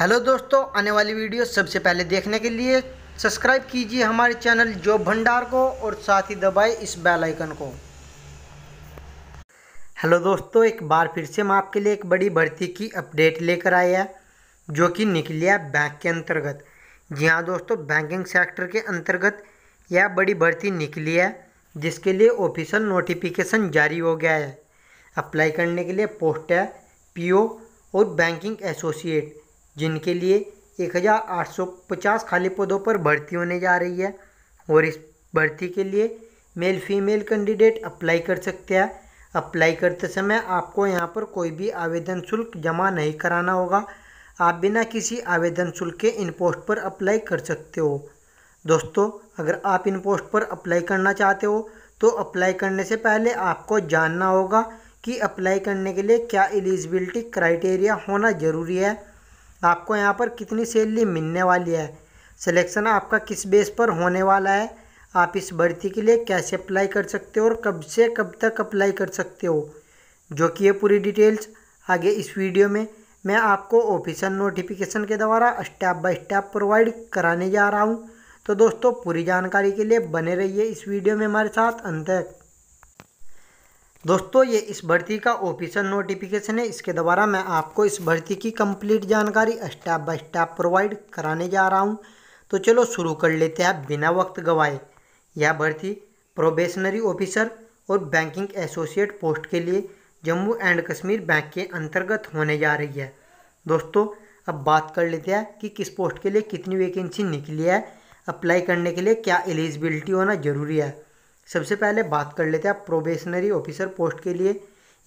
hello दोस्तों आने वाली वीडियो सबसे पहले देखने के लिए सब्सक्राइब कीजिए हमारे चैनल जॉब भंडार को और साथ ही दबाए इस बेल आइकन को हेलो दोस्तों एक बार फिर से हम आपके लिए एक बड़ी भर्ती की अपडेट लेकर आए हैं जो कि निकली है बैंक के अंतर्गत जी हाँ दोस्तों बैंकिंग सेक्टर के अंतर्गत यह बड़ी भर्ती निकली है जिसके लिए ऑफिशियल नोटिफिकेशन जारी हो गया है अप्लाई करने के लिए पोस्ट है पीओ और बैंकिंग एसोसिएट जिनके लिए 1850 खाली पदों पर भर्ती होने जा रही है और इस भर्ती के लिए मेल फीमेल कैंडिडेट अप्लाई कर सकते हैं अप्लाई करते समय आपको यहाँ पर कोई भी आवेदन शुल्क जमा नहीं कराना होगा आप बिना किसी आवेदन शुल्क के इन पोस्ट पर अप्लाई कर सकते हो दोस्तों अगर आप इन पोस्ट पर अप्लाई करना चाहते हो तो अप्लाई करने से पहले आपको जानना होगा कि अप्लाई करने के लिए क्या एलिजिबिलिटी क्राइटेरिया होना ज़रूरी है आपको यहाँ पर कितनी सैलरी मिलने वाली है सिलेक्शन आपका किस बेस पर होने वाला है आप इस भर्ती के लिए कैसे अप्लाई कर सकते हो और कब से कब तक अप्लाई कर सकते हो जो कि ये पूरी डिटेल्स आगे इस वीडियो में मैं आपको ऑफिशियल नोटिफिकेशन के द्वारा स्टेप बाय स्टेप प्रोवाइड कराने जा रहा हूँ तो दोस्तों पूरी जानकारी के लिए बने रहिए इस वीडियो में हमारे साथ अंत तक दोस्तों ये इस भर्ती का ऑफिशियल नोटिफिकेशन है इसके द्वारा मैं आपको इस भर्ती की कंप्लीट जानकारी स्टेप बाय स्टेप प्रोवाइड कराने जा रहा हूँ तो चलो शुरू कर लेते हैं बिना वक्त गवाए यह भर्ती प्रोबेशनरी ऑफिसर और बैंकिंग एसोसिएट पोस्ट के लिए जम्मू एंड कश्मीर बैंक के अंतर्गत होने जा रही है दोस्तों अब बात कर लेते हैं कि किस पोस्ट के लिए कितनी वैकेंसी निकली है अप्लाई करने के लिए क्या एलिजिबिलिटी होना ज़रूरी है सबसे पहले बात कर लेते हैं प्रोबेशनरी ऑफिसर पोस्ट के लिए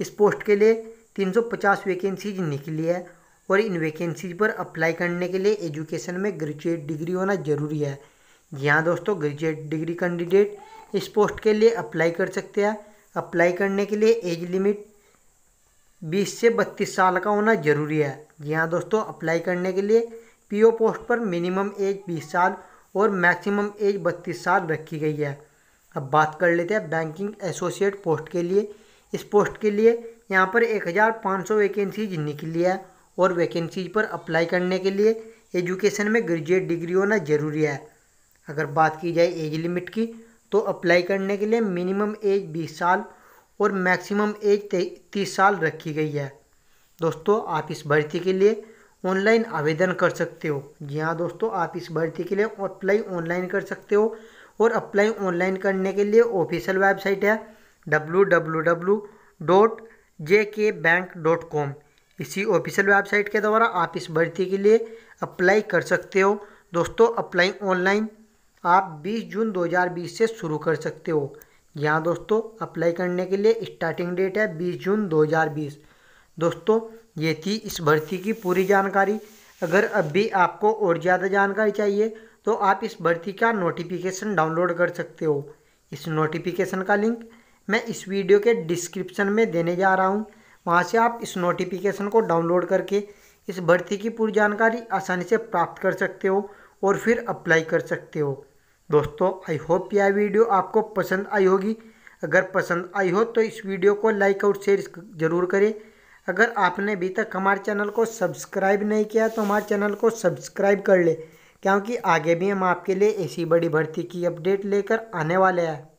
इस पोस्ट के लिए 350 वैकेंसीज निकली है और इन वैकेंसीज पर अप्लाई करने के लिए एजुकेशन में ग्रेजुएट डिग्री होना ज़रूरी है यहाँ दोस्तों ग्रेजुएट डिग्री कैंडिडेट इस पोस्ट के लिए अप्लाई कर सकते हैं अप्लाई करने के लिए एज लिमिट 20 से 32 साल का होना ज़रूरी है जी हाँ दोस्तों अप्लाई करने के लिए पीओ पोस्ट हाँ पर मिनिमम एज 20 साल और मैक्सिमम एज 32 साल रखी गई है अब बात कर लेते हैं बैंकिंग एसोसिएट पोस्ट के लिए इस पोस्ट के लिए यहाँ पर एक हज़ार पाँच सौ वैकेंसीज निकली है और वैकेंसीज पर अप्लाई करने के लिए एजुकेशन में ग्रेजुएट डिग्री होना ज़रूरी है अगर बात की जाए एज लिमिट की तो अप्लाई करने के लिए मिनिमम एज बीस साल और मैक्सिमम एज तीस साल रखी गई है दोस्तों आप इस भर्ती के लिए ऑनलाइन आवेदन कर सकते हो जी हाँ दोस्तों आप इस भर्ती के लिए अप्लाई ऑनलाइन कर सकते हो और अप्लाई ऑनलाइन करने के लिए ऑफिशियल वेबसाइट है W W dot J K bank dot com इसी ऑफिशियल वेबसाइट के द्वारा आप इस भर्ती के लिए अप्लाई कर सकते हो दोस्तों अप्लाई ऑनलाइन आप 20 जून 2020 से शुरू कर सकते हो यहाँ दोस्तों अप्लाई करने के लिए स्टार्टिंग डेट है 20 जून 2020 दोस्तों ये थी इस भर्ती की पूरी जानकारी अगर अभी आपको और ज़्यादा जानकारी चाहिए तो आप इस भर्ती का नोटिफिकेशन डाउनलोड कर सकते हो इस नोटिफिकेशन का लिंक मैं इस वीडियो के डिस्क्रिप्शन में देने जा रहा हूँ वहाँ से आप इस नोटिफिकेशन को डाउनलोड करके इस भर्ती की पूरी जानकारी आसानी से प्राप्त कर सकते हो और फिर अप्लाई कर सकते हो दोस्तों आई होप यह वीडियो आपको पसंद आई होगी अगर पसंद आई हो तो इस वीडियो को लाइक और शेयर ज़रूर करें अगर आपने अभी तक हमारे चैनल को सब्सक्राइब नहीं किया तो हमारे चैनल को सब्सक्राइब कर ले क्योंकि आगे भी हम आपके लिए ऐसी बड़ी भर्ती की अपडेट लेकर आने वाले हैं